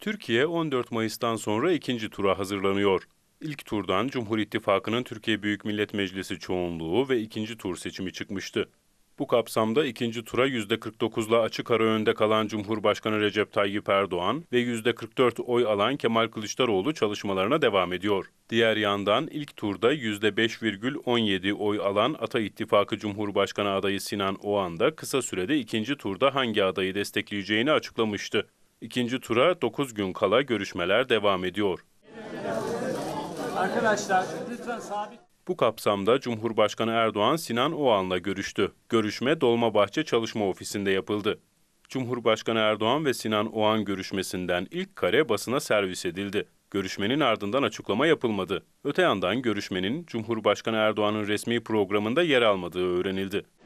Türkiye 14 Mayıs'tan sonra ikinci tura hazırlanıyor. İlk turdan Cumhur İttifakı'nın Türkiye Büyük Millet Meclisi çoğunluğu ve ikinci tur seçimi çıkmıştı. Bu kapsamda ikinci tura %49'la açık ara önde kalan Cumhurbaşkanı Recep Tayyip Erdoğan ve %44 oy alan Kemal Kılıçdaroğlu çalışmalarına devam ediyor. Diğer yandan ilk turda %5,17 oy alan Ata İttifakı Cumhurbaşkanı adayı Sinan Oğan da kısa sürede ikinci turda hangi adayı destekleyeceğini açıklamıştı. İkinci tura 9 gün kala görüşmeler devam ediyor. Arkadaşlar lütfen sabit. Bu kapsamda Cumhurbaşkanı Erdoğan Sinan Oğan'la görüştü. Görüşme Dolmabahçe Çalışma Ofisi'nde yapıldı. Cumhurbaşkanı Erdoğan ve Sinan Oğan görüşmesinden ilk kare basına servis edildi. Görüşmenin ardından açıklama yapılmadı. Öte yandan görüşmenin Cumhurbaşkanı Erdoğan'ın resmi programında yer almadığı öğrenildi.